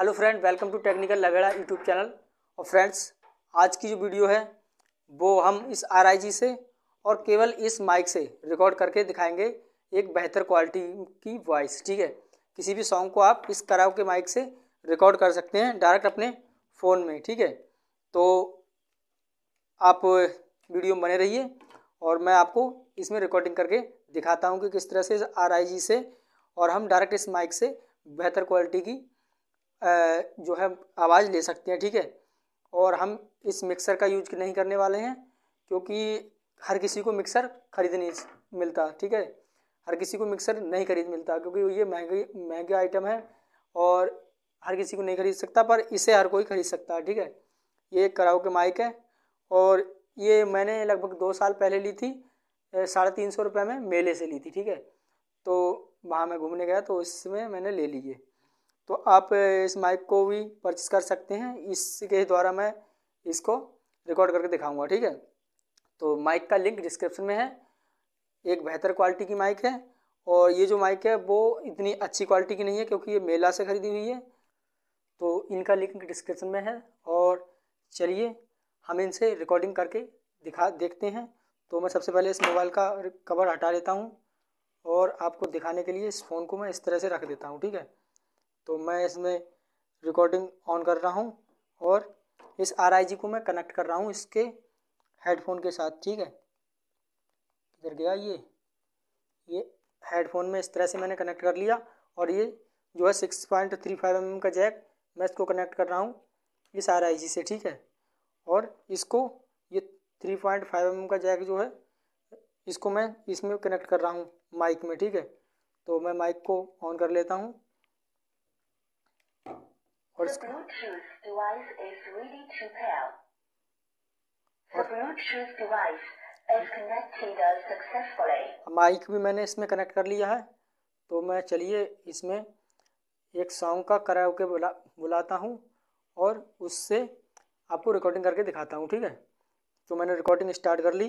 hello friend welcome to technical Laveda YouTube channel और friends आज की जो वीडियो है वो हम इस आर से और केवल इस माइक से रिकॉर्ड करके दिखाएंगे एक बेहतर क्वालिटी की वॉइस ठीक है किसी भी सॉन्ग को आप इस कराव के माइक से रिकॉर्ड कर सकते हैं डायरेक्ट अपने फ़ोन में ठीक है तो आप वीडियो बने रहिए और मैं आपको इसमें रिकॉर्डिंग करके दिखाता हूँ कि किस तरह से इस आर से और हम डायरेक्ट इस माइक से बेहतर क्वालिटी की जो है आवाज़ ले सकते हैं ठीक है और हम इस मिक्सर का यूज नहीं करने वाले हैं क्योंकि हर किसी को मिक्सर खरीद नहीं मिलता ठीक है हर किसी को मिक्सर नहीं खरीद मिलता क्योंकि ये महंगी महंगे आइटम है और हर किसी को नहीं खरीद सकता पर इसे हर कोई खरीद सकता है ठीक है ये एक कराओ के माइक है और ये मैंने लगभग दो साल पहले ली थी साढ़े तीन सौ रुपये में मेले से ली थी ठीक है तो वहाँ मैं घूमने गया तो इसमें मैंने ले ली ये तो आप इस माइक को भी परचेस कर सकते हैं इसके द्वारा मैं इसको रिकॉर्ड करके दिखाऊंगा ठीक है तो माइक का लिंक डिस्क्रिप्शन में है एक बेहतर क्वालिटी की माइक है और ये जो माइक है वो इतनी अच्छी क्वालिटी की नहीं है क्योंकि ये मेला से ख़रीदी हुई है तो इनका लिंक डिस्क्रिप्शन में है और चलिए हम इनसे रिकॉर्डिंग करके दिखा देखते हैं तो मैं सबसे पहले इस मोबाइल का कवर हटा लेता हूँ और आपको दिखाने के लिए इस फ़ोन को मैं इस तरह से रख देता हूँ ठीक है तो मैं इसमें रिकॉर्डिंग ऑन कर रहा हूँ और इस आर को मैं कनेक्ट कर रहा हूँ इसके हेडफोन के साथ ठीक है इधर गया ये ये हेडफोन में इस तरह से मैंने कनेक्ट कर लिया और ये जो है six point three five M का जैक मैं इसको कनेक्ट कर रहा हूँ इस आर आई जी से ठीक है और इसको ये थ्री पॉइंट फाइव एम का जैक जो है इसको मैं इसमें कनेक्ट कर रहा हूँ माइक में ठीक है तो मैं माइक को ऑन कर लेता हूँ और इसका uh, माइक भी मैंने इसमें कनेक्ट कर लिया है तो मैं चलिए इसमें एक सॉन्ग का करा के बुला बुलाता हूँ और उससे आपको रिकॉर्डिंग करके दिखाता हूँ ठीक है तो मैंने रिकॉर्डिंग स्टार्ट कर ली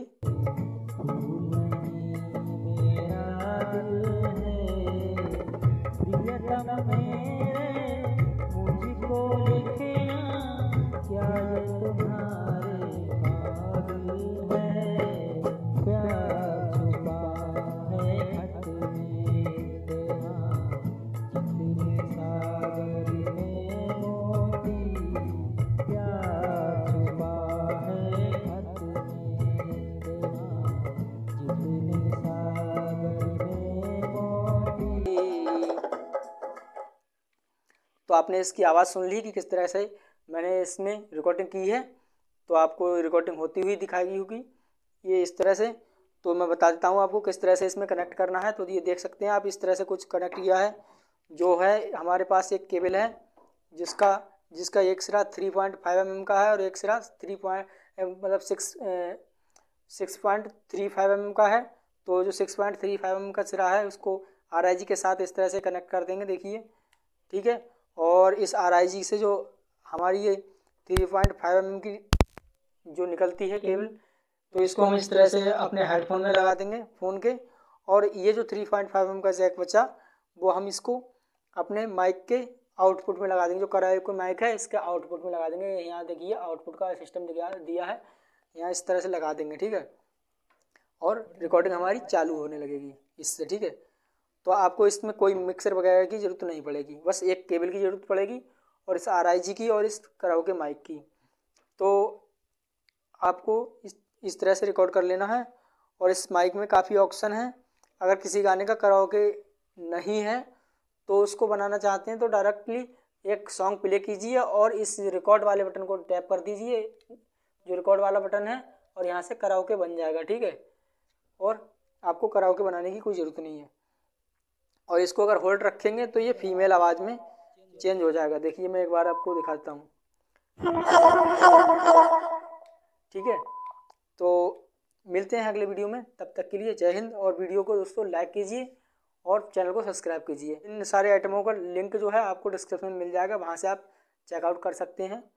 तो आपने इसकी आवाज़ सुन ली कि किस तरह से मैंने इसमें रिकॉर्डिंग की है तो आपको रिकॉर्डिंग होती हुई दिखाई होगी ये इस तरह से तो मैं बता देता हूँ आपको किस तरह से इसमें कनेक्ट करना है तो ये देख सकते हैं आप इस तरह से कुछ कनेक्ट किया है जो है हमारे पास एक केबल है जिसका जिसका एक सिरा थ्री पॉइंट फाइव एम का है और एक सिरा थ्री पॉइंट मतलब six six point three five M का है तो जो six point three five M का सिरा है उसको आर के साथ इस तरह से कनेक्ट कर देंगे देखिए ठीक है और इस आर से जो हमारी ये थ्री पॉइंट फाइव एम की जो निकलती है केबल तो इसको हम इस तरह से अपने हेडफोन में लगा देंगे फ़ोन के और ये जो थ्री पॉइंट फाइव एम का जैक बचा वो हम इसको अपने माइक के आउटपुट में लगा देंगे जो कराए को माइक है इसके आउटपुट में लगा देंगे यहाँ देखिए आउटपुट का सिस्टम दिया है यहाँ इस तरह से लगा देंगे ठीक है और रिकॉर्डिंग हमारी चालू होने लगेगी इससे ठीक है तो आपको इसमें कोई मिक्सर वगैरह की ज़रूरत नहीं पड़ेगी बस एक केबल की ज़रूरत पड़ेगी और इस आर की और इस कराओ के माइक की तो आपको इस इस तरह से रिकॉर्ड कर लेना है और इस माइक में काफ़ी ऑप्शन हैं अगर किसी गाने का कराओ के नहीं है तो उसको बनाना चाहते हैं तो डायरेक्टली एक सॉन्ग प्ले कीजिए और इस रिकॉर्ड वाले बटन को टैप कर दीजिए जो रिकॉर्ड वाला बटन है और यहाँ से कराओके बन जाएगा ठीक है और आपको कराओके बनाने की कोई ज़रूरत नहीं है और इसको अगर होल्ड रखेंगे तो ये फीमेल आवाज़ में चेंज हो जाएगा देखिए मैं एक बार आपको दिखाता हूँ ठीक है तो मिलते हैं अगले वीडियो में तब तक के लिए जय हिंद और वीडियो को दोस्तों लाइक कीजिए और चैनल को सब्सक्राइब कीजिए इन सारे आइटमों का लिंक जो है आपको डिस्क्रिप्शन में मिल जाएगा वहाँ से आप चेकआउट कर सकते हैं